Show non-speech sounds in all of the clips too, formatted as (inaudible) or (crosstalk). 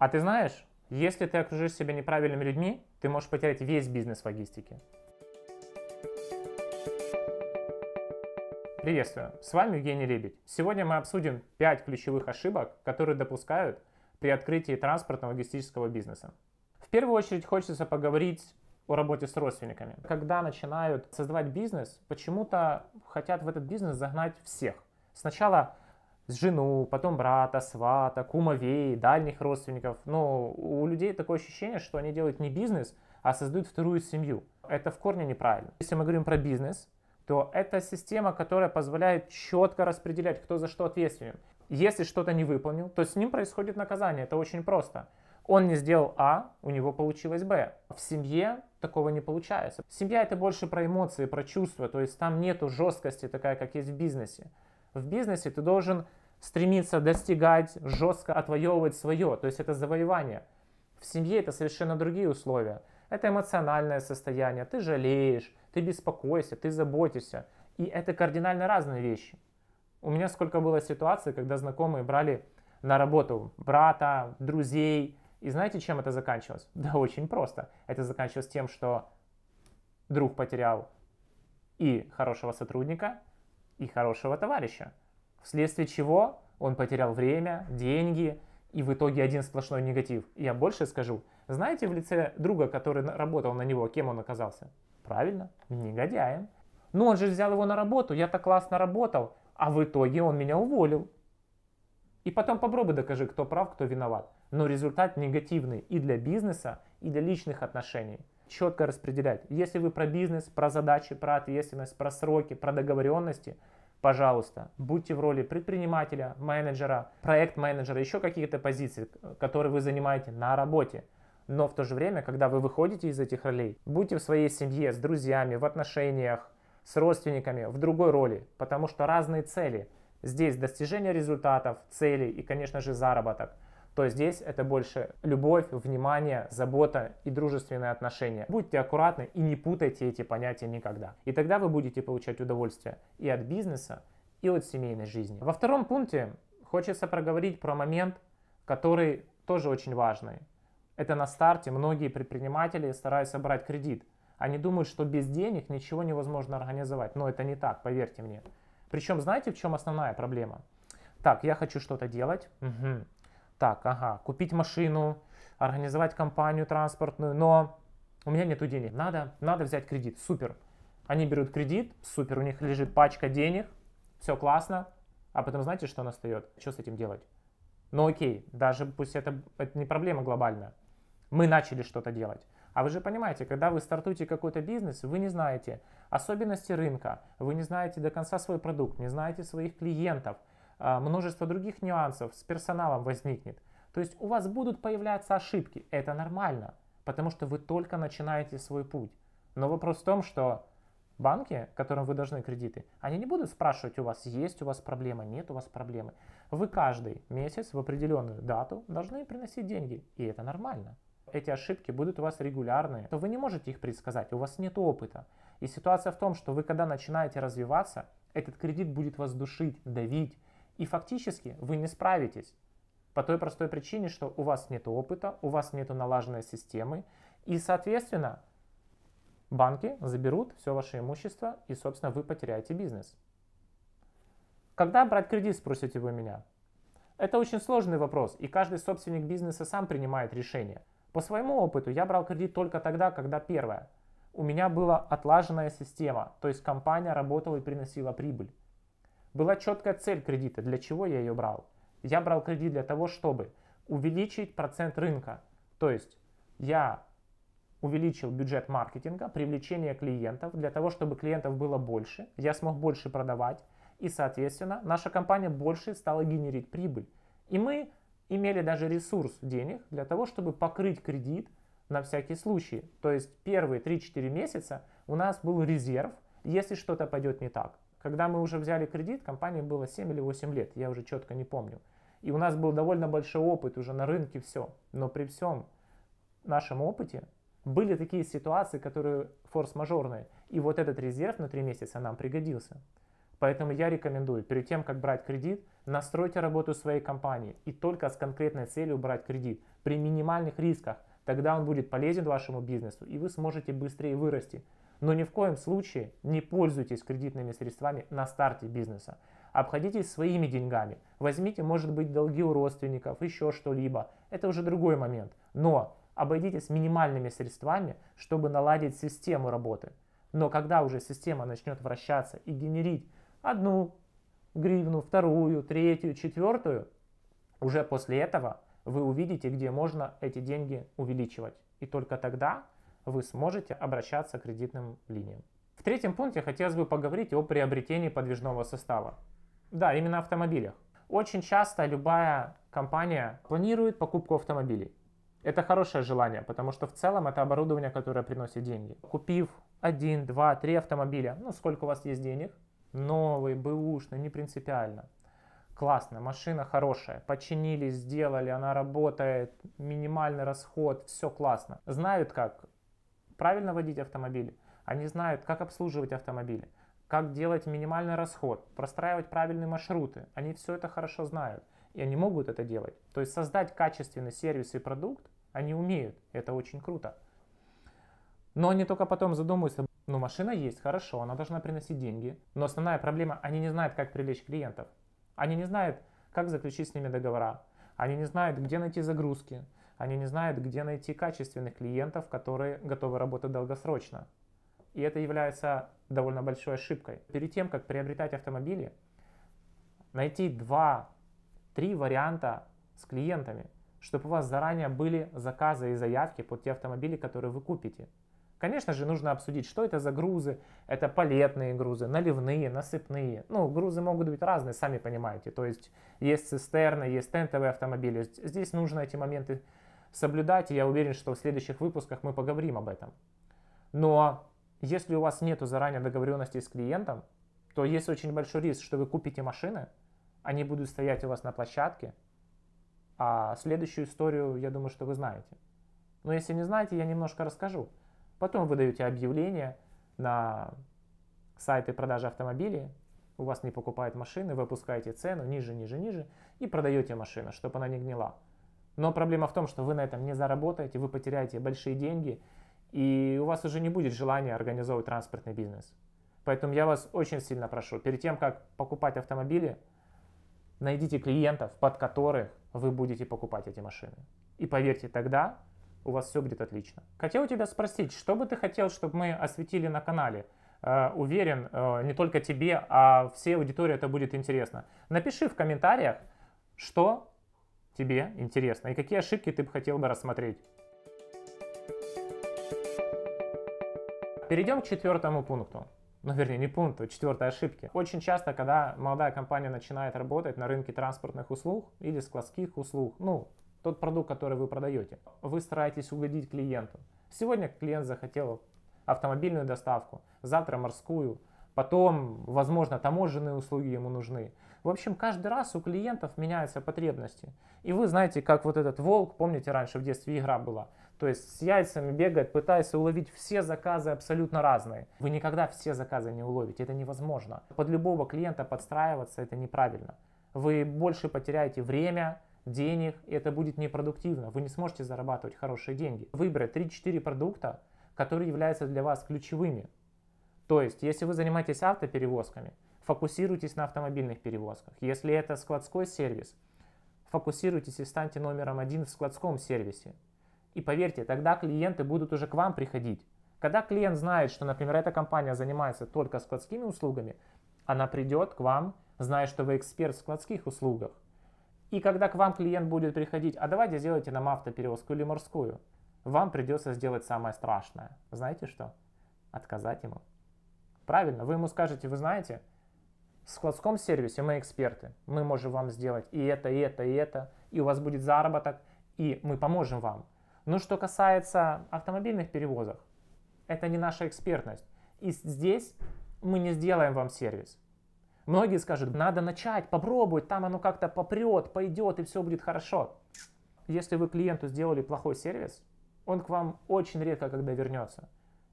А ты знаешь, если ты окружишь себя неправильными людьми, ты можешь потерять весь бизнес в логистике. Приветствую! С вами Евгений Лебедь. Сегодня мы обсудим 5 ключевых ошибок, которые допускают при открытии транспортно-логистического бизнеса. В первую очередь хочется поговорить о работе с родственниками. Когда начинают создавать бизнес, почему-то хотят в этот бизнес загнать всех. Сначала с жену, потом брата, свата, кумовей, дальних родственников. Но у людей такое ощущение, что они делают не бизнес, а создают вторую семью. Это в корне неправильно. Если мы говорим про бизнес, то это система, которая позволяет четко распределять, кто за что ответственен. Если что-то не выполнил, то с ним происходит наказание. Это очень просто. Он не сделал А, у него получилось Б. В семье такого не получается. Семья это больше про эмоции, про чувства, то есть там нету жесткости такая, как есть в бизнесе. В бизнесе ты должен стремиться достигать, жестко отвоевывать свое. То есть это завоевание. В семье это совершенно другие условия. Это эмоциональное состояние. Ты жалеешь, ты беспокоишься, ты заботишься. И это кардинально разные вещи. У меня сколько было ситуаций, когда знакомые брали на работу брата, друзей. И знаете, чем это заканчивалось? (laughs) Да очень просто. Это заканчивалось тем, что друг потерял и хорошего сотрудника, и хорошего товарища вследствие чего он потерял время, деньги и в итоге один сплошной негатив. И я больше скажу, знаете в лице друга, который работал на него, кем он оказался? Правильно, негодяем. Ну он же взял его на работу, я так классно работал, а в итоге он меня уволил. И потом попробуй докажи, кто прав, кто виноват. Но результат негативный и для бизнеса, и для личных отношений. Четко распределять. Если вы про бизнес, про задачи, про ответственность, про сроки, про договоренности – пожалуйста, будьте в роли предпринимателя, менеджера, проект-менеджера, еще какие то позиции, которые вы занимаете на работе. Но в то же время, когда вы выходите из этих ролей, будьте в своей семье, с друзьями, в отношениях, с родственниками, в другой роли, потому что разные цели. Здесь достижение результатов, целей и, конечно же, заработок – то здесь это больше любовь, внимание, забота и дружественные отношения. Будьте аккуратны и не путайте эти понятия никогда. И тогда вы будете получать удовольствие и от бизнеса, и от семейной жизни. Во втором пункте хочется проговорить про момент, который тоже очень важный. Это на старте многие предприниматели стараются брать кредит. Они думают, что без денег ничего невозможно организовать. Но это не так, поверьте мне. Причем знаете, в чем основная проблема? Так, я хочу что-то делать. Угу. Так, ага, купить машину, организовать компанию транспортную, но у меня нету денег. Надо, надо взять кредит. Супер. Они берут кредит, супер, у них лежит пачка денег, все классно. А потом знаете, что настает? Что с этим делать? Ну окей, даже пусть это, это не проблема глобальная. Мы начали что-то делать. А вы же понимаете, когда вы стартуете какой-то бизнес, вы не знаете особенности рынка, вы не знаете до конца свой продукт, не знаете своих клиентов – а, множество других нюансов с персоналом возникнет. То есть у вас будут появляться ошибки, это нормально, потому что вы только начинаете свой путь. Но вопрос в том, что банки, которым вы должны кредиты, они не будут спрашивать у вас, есть у вас проблема, нет у вас проблемы. Вы каждый месяц в определенную дату должны приносить деньги, и это нормально. Эти ошибки будут у вас регулярные, то вы не можете их предсказать, у вас нет опыта. И ситуация в том, что вы когда начинаете развиваться, этот кредит будет вас душить, давить, и фактически вы не справитесь. По той простой причине, что у вас нет опыта, у вас нет налаженной системы. И, соответственно, банки заберут все ваше имущество, и, собственно, вы потеряете бизнес. Когда брать кредит, спросите вы меня? Это очень сложный вопрос, и каждый собственник бизнеса сам принимает решение. По своему опыту я брал кредит только тогда, когда первое. У меня была отлаженная система, то есть компания работала и приносила прибыль. Была четкая цель кредита, для чего я ее брал. Я брал кредит для того, чтобы увеличить процент рынка. То есть я увеличил бюджет маркетинга, привлечение клиентов, для того, чтобы клиентов было больше, я смог больше продавать, и, соответственно, наша компания больше стала генерить прибыль. И мы имели даже ресурс денег для того, чтобы покрыть кредит на всякий случай. То есть первые 3-4 месяца у нас был резерв, если что-то пойдет не так. Когда мы уже взяли кредит, компании было 7 или 8 лет, я уже четко не помню. И у нас был довольно большой опыт уже на рынке все. Но при всем нашем опыте были такие ситуации, которые форс-мажорные. И вот этот резерв на 3 месяца нам пригодился. Поэтому я рекомендую, перед тем, как брать кредит, настройте работу своей компании и только с конкретной целью брать кредит при минимальных рисках тогда он будет полезен вашему бизнесу, и вы сможете быстрее вырасти. Но ни в коем случае не пользуйтесь кредитными средствами на старте бизнеса. Обходитесь своими деньгами. Возьмите, может быть, долги у родственников, еще что-либо. Это уже другой момент. Но обойдитесь минимальными средствами, чтобы наладить систему работы. Но когда уже система начнет вращаться и генерить одну гривну, вторую, третью, четвертую, уже после этого – вы увидите, где можно эти деньги увеличивать. И только тогда вы сможете обращаться к кредитным линиям. В третьем пункте хотелось бы поговорить о приобретении подвижного состава. Да, именно автомобилях. Очень часто любая компания планирует покупку автомобилей. Это хорошее желание, потому что в целом это оборудование, которое приносит деньги. Купив один, два, три автомобиля, ну сколько у вас есть денег, новый, бэушный, не принципиально, классно, машина хорошая, починили, сделали, она работает, минимальный расход, все классно. Знают, как правильно водить автомобили, они знают, как обслуживать автомобили, как делать минимальный расход, простраивать правильные маршруты. Они все это хорошо знают, и они могут это делать. То есть создать качественный сервис и продукт они умеют, это очень круто. Но они только потом задумываются, ну машина есть, хорошо, она должна приносить деньги. Но основная проблема, они не знают, как привлечь клиентов. Они не знают, как заключить с ними договора. Они не знают, где найти загрузки. Они не знают, где найти качественных клиентов, которые готовы работать долгосрочно. И это является довольно большой ошибкой. Перед тем, как приобретать автомобили, найти два-три варианта с клиентами, чтобы у вас заранее были заказы и заявки под те автомобили, которые вы купите. Конечно же, нужно обсудить, что это за грузы. Это палетные грузы, наливные, насыпные. Ну, грузы могут быть разные, сами понимаете. То есть есть цистерны, есть тентовые автомобили. Здесь нужно эти моменты соблюдать, и я уверен, что в следующих выпусках мы поговорим об этом. Но если у вас нет заранее договоренности с клиентом, то есть очень большой риск, что вы купите машины, они будут стоять у вас на площадке, а следующую историю, я думаю, что вы знаете. Но если не знаете, я немножко расскажу. Потом вы даете объявление на сайты продажи автомобилей, у вас не покупают машины, вы опускаете цену ниже, ниже, ниже и продаете машину, чтобы она не гнила. Но проблема в том, что вы на этом не заработаете, вы потеряете большие деньги, и у вас уже не будет желания организовывать транспортный бизнес. Поэтому я вас очень сильно прошу, перед тем, как покупать автомобили, найдите клиентов, под которых вы будете покупать эти машины. И поверьте, тогда у вас все будет отлично. Хотел тебя спросить, что бы ты хотел, чтобы мы осветили на канале? Э, уверен, э, не только тебе, а всей аудитории это будет интересно. Напиши в комментариях, что тебе интересно и какие ошибки ты бы хотел бы рассмотреть. Перейдем к четвертому пункту. Ну, вернее, не пункту, четвертой ошибки. Очень часто, когда молодая компания начинает работать на рынке транспортных услуг или складских услуг, ну, тот продукт, который вы продаете. Вы стараетесь угодить клиенту. Сегодня клиент захотел автомобильную доставку, завтра морскую, потом, возможно, таможенные услуги ему нужны. В общем, каждый раз у клиентов меняются потребности. И вы знаете, как вот этот волк, помните, раньше в детстве игра была, то есть с яйцами бегает, пытается уловить все заказы абсолютно разные. Вы никогда все заказы не уловите, это невозможно. Под любого клиента подстраиваться это неправильно. Вы больше потеряете время, денег, и это будет непродуктивно. Вы не сможете зарабатывать хорошие деньги. Выбрать 3-4 продукта, которые являются для вас ключевыми. То есть, если вы занимаетесь автоперевозками, фокусируйтесь на автомобильных перевозках. Если это складской сервис, фокусируйтесь и станьте номером один в складском сервисе. И поверьте, тогда клиенты будут уже к вам приходить. Когда клиент знает, что, например, эта компания занимается только складскими услугами, она придет к вам, зная, что вы эксперт в складских услугах. И когда к вам клиент будет приходить, а давайте сделайте нам автоперевозку или морскую, вам придется сделать самое страшное. Знаете что? Отказать ему. Правильно, вы ему скажете, вы знаете, в складском сервисе мы эксперты, мы можем вам сделать и это, и это, и это, и у вас будет заработок, и мы поможем вам. Но что касается автомобильных перевозок, это не наша экспертность. И здесь мы не сделаем вам сервис. Многие скажут, надо начать, попробовать, там оно как-то попрет, пойдет и все будет хорошо. Если вы клиенту сделали плохой сервис, он к вам очень редко когда вернется.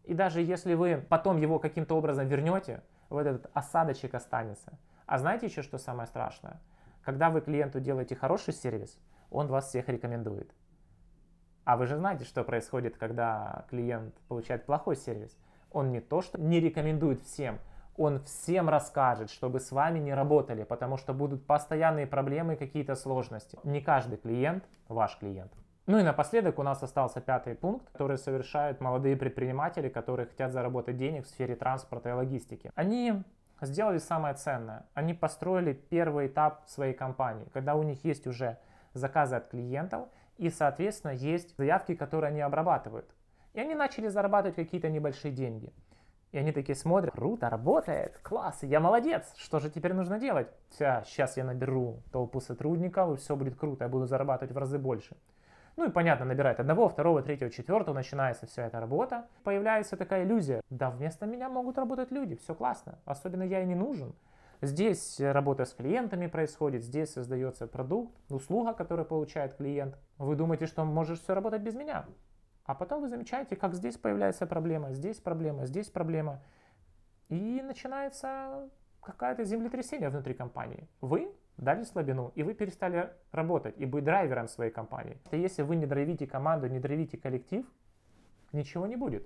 И даже если вы потом его каким-то образом вернете, вот этот осадочек останется. А знаете еще, что самое страшное? Когда вы клиенту делаете хороший сервис, он вас всех рекомендует. А вы же знаете, что происходит, когда клиент получает плохой сервис. Он не то, что не рекомендует всем, он всем расскажет, чтобы с вами не работали, потому что будут постоянные проблемы, какие-то сложности. Не каждый клиент ваш клиент. Ну и напоследок у нас остался пятый пункт, который совершают молодые предприниматели, которые хотят заработать денег в сфере транспорта и логистики. Они сделали самое ценное. Они построили первый этап своей компании, когда у них есть уже заказы от клиентов и, соответственно, есть заявки, которые они обрабатывают. И они начали зарабатывать какие-то небольшие деньги. И они такие смотрят, круто, работает, класс, я молодец, что же теперь нужно делать? Все, сейчас я наберу толпу сотрудников, и все будет круто, я буду зарабатывать в разы больше. Ну и понятно, набирает одного, второго, третьего, четвертого, начинается вся эта работа. Появляется такая иллюзия, да вместо меня могут работать люди, все классно, особенно я и не нужен. Здесь работа с клиентами происходит, здесь создается продукт, услуга, которую получает клиент. Вы думаете, что можешь все работать без меня? А потом вы замечаете, как здесь появляется проблема, здесь проблема, здесь проблема. И начинается какое-то землетрясение внутри компании. Вы дали слабину, и вы перестали работать и быть драйвером своей компании. Это если вы не драйвите команду, не драйвите коллектив, ничего не будет.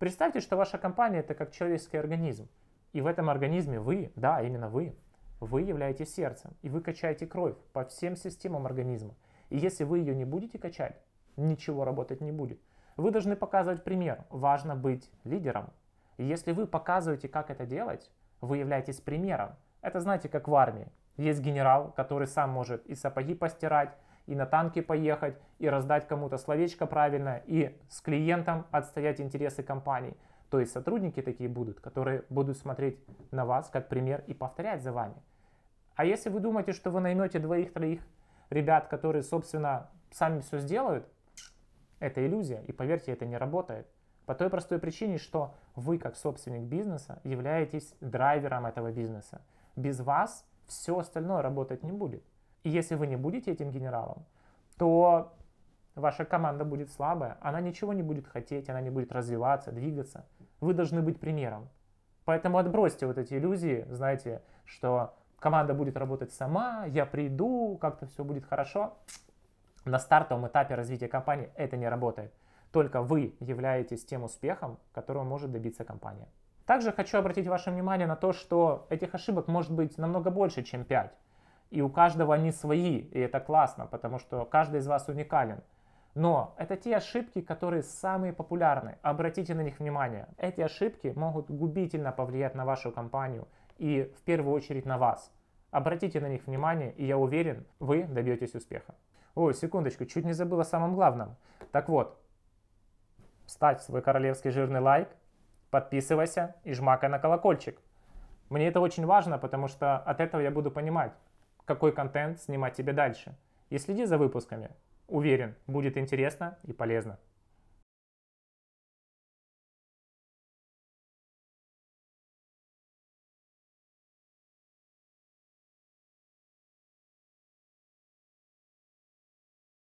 Представьте, что ваша компания это как человеческий организм. И в этом организме вы, да, именно вы, вы являетесь сердцем. И вы качаете кровь по всем системам организма. И если вы ее не будете качать, ничего работать не будет. Вы должны показывать пример. Важно быть лидером. если вы показываете, как это делать, вы являетесь примером. Это знаете, как в армии. Есть генерал, который сам может и сапоги постирать, и на танки поехать, и раздать кому-то словечко правильное, и с клиентом отстоять интересы компании. То есть сотрудники такие будут, которые будут смотреть на вас как пример и повторять за вами. А если вы думаете, что вы наймете двоих-троих ребят, которые, собственно, сами все сделают, это иллюзия, и поверьте, это не работает. По той простой причине, что вы, как собственник бизнеса, являетесь драйвером этого бизнеса. Без вас все остальное работать не будет. И если вы не будете этим генералом, то ваша команда будет слабая, она ничего не будет хотеть, она не будет развиваться, двигаться. Вы должны быть примером. Поэтому отбросьте вот эти иллюзии, знаете, что команда будет работать сама, я приду, как-то все будет хорошо на стартовом этапе развития компании это не работает. Только вы являетесь тем успехом, которого может добиться компания. Также хочу обратить ваше внимание на то, что этих ошибок может быть намного больше, чем 5. И у каждого они свои, и это классно, потому что каждый из вас уникален. Но это те ошибки, которые самые популярны. Обратите на них внимание. Эти ошибки могут губительно повлиять на вашу компанию и в первую очередь на вас. Обратите на них внимание, и я уверен, вы добьетесь успеха. Ой, секундочку, чуть не забыла о самом главном. Так вот, ставь свой королевский жирный лайк, подписывайся и жмакай на колокольчик. Мне это очень важно, потому что от этого я буду понимать, какой контент снимать тебе дальше. И следи за выпусками. Уверен, будет интересно и полезно.